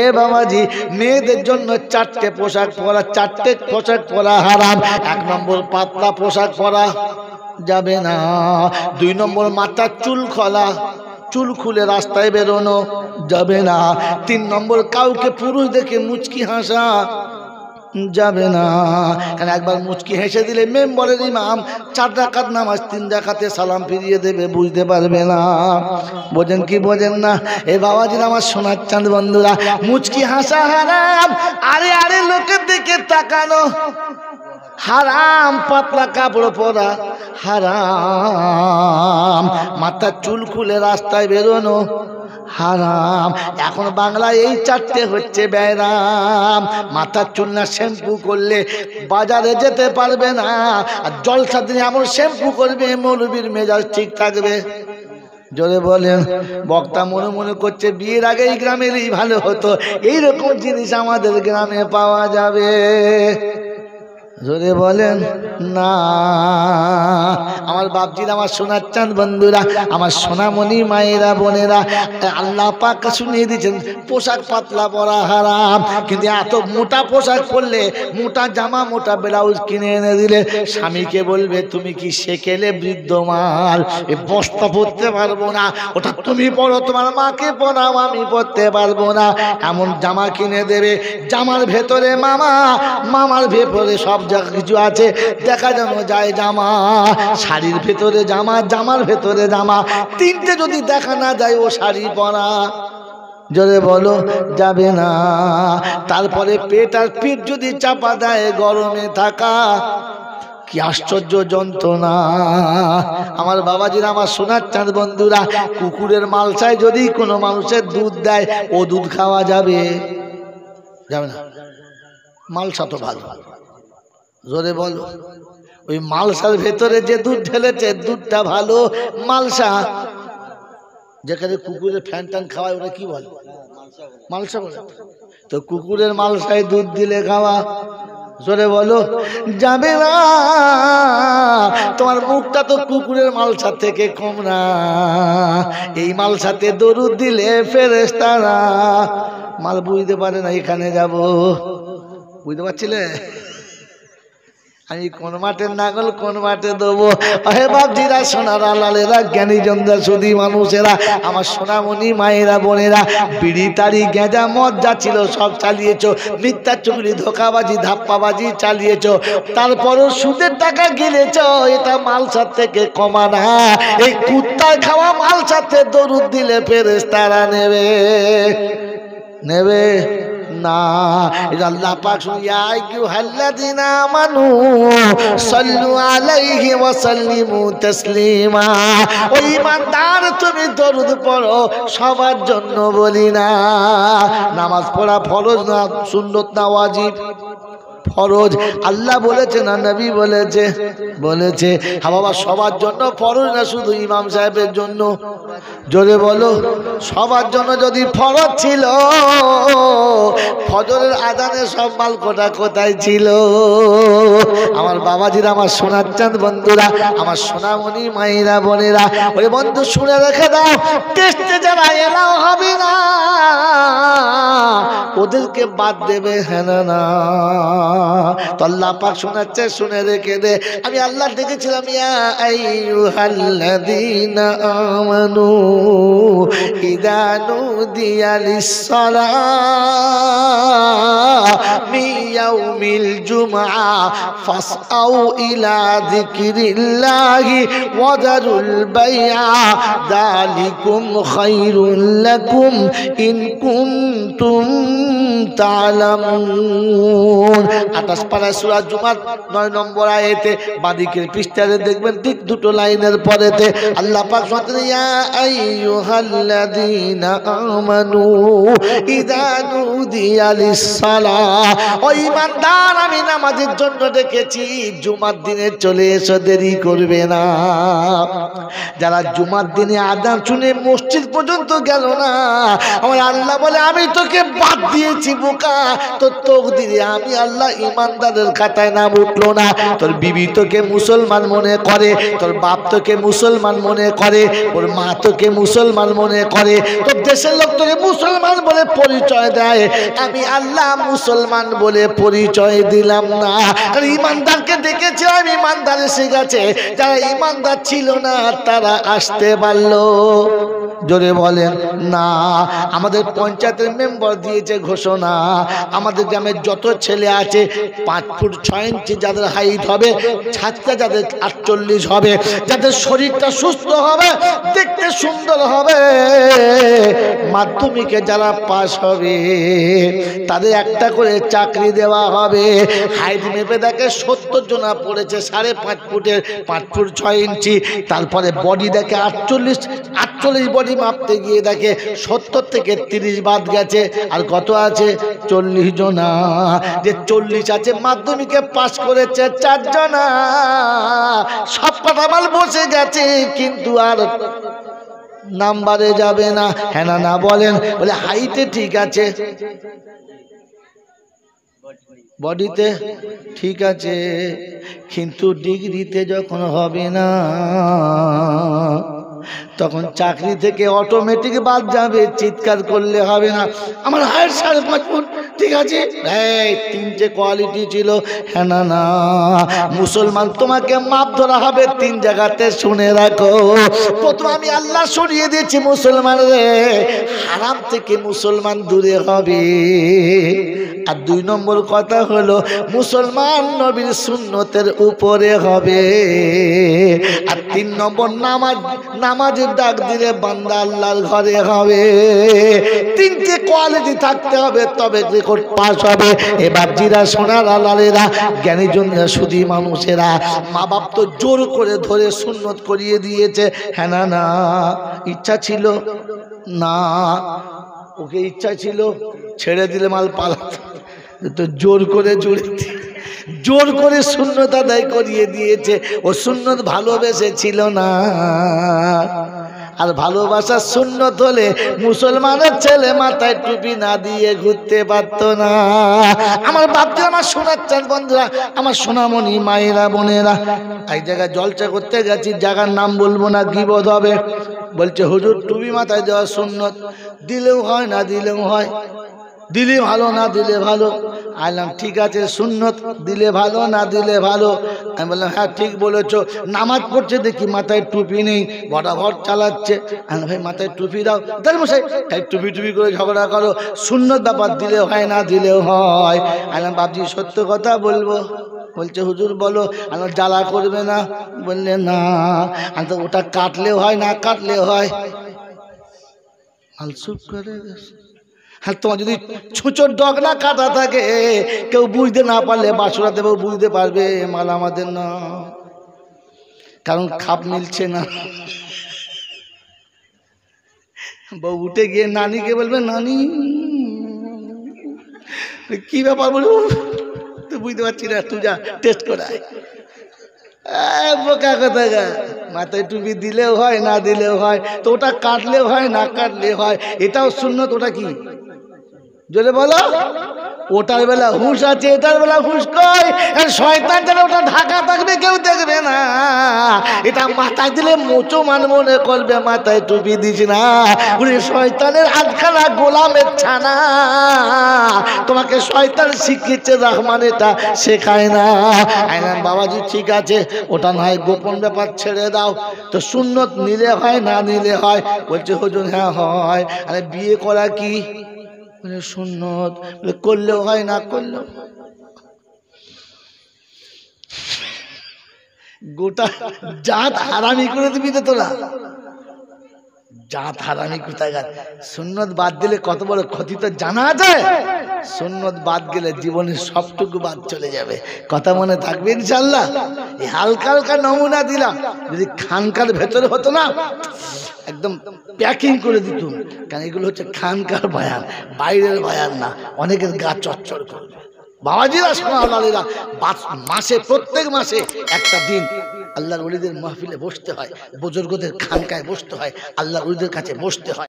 এ বাবাজি মেয়েদের জন্য চারটে পোশাক পরা চারটে পোশাক পরা হারাম এক নম্বর পাতলা পোশাক পরা যাবে না দুই নম্বর মাথার চুল খোলা চুল খুলে রাস্তায় বেরোনো যাবে না তিন নম্বর কাউকে পুরুষ দেখে মুচকি হাসা যাবে না কারণ একবার মুচকি হেসে দিলে মেম্বরের ইমাম চার ডাকাত নামাজ তিন ডাকাতে সালাম ফিরিয়ে দেবে বুঝতে পারবে না বোঝেন কি বোঝেন না এ বাবাজি আমার সোনার চাঁদ বন্ধুরা মুচকি হাসা হারাম আরে আরে লোকের দিকে তাকানো হারাম পাতলা কাপড় পরা হারাম মাথার চুল খুলে রাস্তায় বেরোনো হারাম এখন বাংলায় এই চারটে হচ্ছে ব্যায়াম মাথার চুল না শ্যাম্পু করলে বাজারে যেতে পারবে না আর জলসা দিনে এমন শ্যাম্পু করবে মৌলবীর মেজাজ ঠিক থাকবে জোরে বলেন বক্তা মনে মনে করছে বিয়ের আগে এই গ্রামেরই ভালো হতো এইরকম জিনিস আমাদের গ্রামে পাওয়া যাবে জোরে বলেন না আমার বাপজির আমার সোনার চাঁদ বন্ধুরা আমার সোনামণি মায়েরা বোনেরা আল্লাহ পাক শুনিয়ে দিয়েছেন পোশাক পাতলা পরা হারাম কিন্তু এত মোটা পোশাক পরলে মোটা জামা মোটা ব্লাউজ কিনে এনে দিলে স্বামীকে বলবে তুমি কি সেকেলে বৃদ্ধ মাল এ বস্তা পরতে পারবো না ওটা তুমি পড়ো তোমার মাকে পড়াও আমি পরতে পারবো না এমন জামা কিনে দেবে জামার ভেতরে মামা মামার ভেতরে সব যা কিছু আছে দেখা যেন যায় জামা শাড়ির ভেতরে জামা জামার ভেতরে জামা তিনটে যদি দেখা না যায় ও শাড়ি পরা জোরে বলো যাবে না তারপরে পেট আর পিঠ যদি চাপা দেয় গরমে থাকা কি আশ্চর্য যন্ত্রণা আমার বাবাজির আমার সোনার চাঁদ বন্ধুরা কুকুরের মালসায় যদি কোনো মানুষের দুধ দেয় ও দুধ খাওয়া যাবে যাবে না মালসা তো ভালো ভালো জোরে বল ওই মালসার ভেতরে যে দুধ ঢেলেছে দুধটা ভালো মালসা যেখানে কুকুরের ফ্যান ট্যান খাওয়ায় ওরা কি বলে মালসা বলে তো কুকুরের মালসায় দুধ দিলে খাওয়া জোরে বলো যাবে না তোমার মুখটা তো কুকুরের মালসা থেকে কম না এই মালসাতে দরুদ দিলে ফেরেস তারা মাল বুঝতে পারে না এখানে যাব বুঝতে পারছিলে আমি কোন মাঠে নাগল কোন মাঠে দেবো হে বাপজিরা সোনারা লালেরা জন্দা সুদি মানুষেরা আমার সোনামণি মায়েরা বোনেরা বিড়ি তারি গেঁজা মদ যা ছিল সব চালিয়েছ মিথ্যা চুকরি ধোকাবাজি ধাপ্পাবাজি চালিয়েছ তারপরও সুদের টাকা গিলেছ এটা মালসার থেকে কমা না এই কুত্তার খাওয়া থেকে দরুদ দিলে ফেরেস তারা নেবে নেবে না আল্লাহ পাক শুনিয়া কিউ আমানু সাল্লু আলাইহি ওয়া সাল্লিমু তাসলিমা ও ইমানদার তুমি দরুদ পড়ো সবার জন্য বলি না নামাজ পড়া ফরজ না সুন্নত না ওয়াজিব ফরজ আল্লাহ বলেছে না নবী বলেছে বলেছে হা হ্যাঁ বাবা সবার জন্য ফরজ না শুধু ইমাম সাহেবের জন্য জোরে বলো সবার জন্য যদি ফরজ ছিল ফজরের আদানে সব মালকোটা কোথায় ছিল আমার বাবাজিরা আমার সোনার চাঁদ বন্ধুরা আমার সোনামণি মায়েরা বোনেরা ওই বন্ধু শুনে রেখে দাও টেস্টে যারা এলাও হবে না ওদেরকে বাদ দেবে হ্যাঁ না তো আল্লাহ পাক শোনাচ্ছে শুনে রেখে দে আমি আল্লাহ দেখেছিলাম ইয়া আইয়ুহাল্লাযীনা আমানু ইদা নুদিয়া মিল মিন ইয়াউমিল জুমআ ফাসআউ ইলা যিকরিল্লাহি ওয়া দারুল বাইআ যালিকুম খায়রুল লাকুম ইন কুনতুম আটাশ জুমার নয় নম্বর আয়েতে বাদিকের পৃষ্ঠারে দেখবেন ঠিক দুটো লাইনের পরেতে আল্লাহ পাক আমি নামাজের জন্য দেখেছি জুমার দিনে চলে এসো দেরি করবে না যারা জুমার দিনে আদান শুনে মসজিদ পর্যন্ত গেল না আমার আল্লাহ বলে আমি তোকে বাদ দিয়েছি বোকা তোর তোক দিদি আমি আল্লাহ ইমানদারের খাতায় নাম উঠলো না তোর বিবি তোকে মুসলমান মনে করে তোর বাপ তোকে মুসলমান মনে করে ওর মা তোকে মুসলমান মনে করে তোর দেশের লোক তোকে মুসলমান বলে পরিচয় দেয় আমি আল্লাহ মুসলমান বলে পরিচয় দিলাম না আর ইমানদারকে দেখেছি আমি ইমানদার এসে গেছে যারা ইমানদার ছিল না তারা আসতে পারলো জোরে বলেন না আমাদের পঞ্চায়েতের মেম্বার দিয়েছে ঘোষণা আমাদের গ্রামের যত ছেলে আছে পাঁচ ফুট ছয় ইঞ্চি যাদের হাইট হবে ছাত্রা যাদের আটচল্লিশ হবে যাদের শরীরটা সুস্থ হবে দেখতে সুন্দর হবে মাধ্যমিকে যারা পাশ হবে তাদের একটা করে চাকরি দেওয়া হবে হাইট মেপে দেখে সত্তর জনা পড়েছে সাড়ে পাঁচ ফুটের পাঁচ ফুট ছয় ইঞ্চি তারপরে বডি দেখে আটচল্লিশ আটচল্লিশ বডি মাপতে গিয়ে দেখে সত্তর থেকে তিরিশ বাদ গেছে আর কত আছে চল্লিশ জনা যে চল্লিশ আছে মাধ্যমিকে পাশ করেছে চার জনা সব কথা বসে গেছে কিন্তু আর নাম্বারে যাবে না হ্যাঁ না বলেন বলে হাইতে ঠিক আছে বডিতে ঠিক আছে কিন্তু ডিগ্রিতে যখন হবে না তখন চাকরি থেকে অটোমেটিক বাদ যাবে চিৎকার করলে হবে না আমার হায়ের সাড়ে পাঁচ ফুট ঠিক আছে এই তিনটে কোয়ালিটি ছিল হ্যাঁ না না মুসলমান তোমাকে মাপ ধরা হবে তিন জায়গাতে শুনে রাখো প্রথম আমি আল্লাহ সরিয়ে দিয়েছি মুসলমান রে হারাম থেকে মুসলমান দূরে হবে আর দুই নম্বর কথা হলো মুসলমান নবীর সুন্নতের উপরে হবে আর তিন নম্বর নামাজ নামাজের ডাক দিলে বান্দা আল্লাহর ঘরে হবে তিনটে কোয়ালিটি থাকতে হবে তবে রেকর্ড পাস হবে এবার জিরা সোনার আলালেরা জ্ঞানীজনরা সুধি মানুষেরা মা বাপ তো জোর করে ধরে সুন্নত করিয়ে দিয়েছে হ্যাঁ না না ইচ্ছা ছিল না ওকে ইচ্ছা ছিল ছেড়ে দিলে মাল পালা তো জোর করে জুড়ে জোর করে শূন্যতা আদায় করিয়ে দিয়েছে ও শূন্যত ছিল না আর ভালোবাসার শূন্য হলে মুসলমানের ছেলে মাথায় টুপি না দিয়ে ঘুরতে পারতো না আমার বাপদের আমার শোনার চান বন্ধুরা আমার সোনামণি মায়েরা বোনেরা এক জায়গায় জলচা করতে গেছি জায়গার নাম বলবো না বোধ হবে বলছে হুজুর টুপি মাথায় দেওয়া শূন্য দিলেও হয় না দিলেও হয় দিলে ভালো না দিলে ভালো আইলাম ঠিক আছে সুন্নত দিলে ভালো না দিলে ভালো আমি বললাম হ্যাঁ ঠিক বলেছ নামাজ পড়ছে দেখি মাথায় টুপি নেই বরাভর চালাচ্ছে আমি ভাই মাথায় টুপি দাও তাহলে মশাই তাই টুপি টুপি করে ঝগড়া করো সুন্নত ব্যাপার দিলে হয় না দিলেও হয় আইলাম বাবজি সত্য কথা বলবো বলছে হুজুর বলো আমার জ্বালা করবে না বললে না আমি তো ওটা কাটলেও হয় না কাটলেও হয় আলসুপ করে গেছে হ্যাঁ তোমার যদি ছুচোর ডগলা কাটা থাকে কেউ বুঝতে না পারলে বাসুরা দেবে বুঝতে পারবে মাল আমাদের না কারণ খাপ মিলছে না বউ উঠে গিয়ে নানিকে বলবে নানি কি ব্যাপার বলবো তুই বুঝতে পারছি না তুই যা টেস্ট করায় বোকা কথা গা মাথায় টুপি দিলেও হয় না দিলেও হয় তো ওটা কাটলেও হয় না কাটলে হয় এটাও শূন্য তো ওটা কি জোরে বলো ওটার বেলা হুঁশ আছে এটার বেলা হুঁশ কই আর শয়তান যেন ওটা ঢাকা থাকবে কেউ দেখবে না এটা মাথায় দিলে মোচো মান মনে করবে মাথায় টুপি দিস না উনি শয়তানের আধখানা গোলামের ছানা তোমাকে শয়তান শিখিয়েছে রহমান এটা শেখায় না আইলাম বাবাজি ঠিক আছে ওটা নয় গোপন ব্যাপার ছেড়ে দাও তো শূন্য নিলে হয় না নিলে হয় বলছে হজুন হ্যাঁ হয় আরে বিয়ে করা কি বলে মানে সুন্নত বলে মানে করলেও হয় না করলেও গোটা জাত হারামি করে দিবি তো তোরা জাত হারামি কোথায় সুন্নত বাদ দিলে কত বড় ক্ষতি তো জানা যায় সুন্নত বাদ গেলে জীবনের সবটুকু বাদ চলে যাবে কথা মনে থাকবে ইনশাল্লাহ হালকা হালকা নমুনা দিলাম যদি খানকার ভেতরে হতো না একদম প্যাকিং করে দিত কারণ এগুলো হচ্ছে খানকার বায়ান বাইরের বায়ান না অনেকের গা চচ্চর করবে বাবাজিরা সোনালীরা মাসে প্রত্যেক মাসে একটা দিন আল্লাহর উলিদের মাহফিলে বসতে হয় বুজুর্গদের খানকায় বসতে হয় আল্লাহ উলিদের কাছে বসতে হয়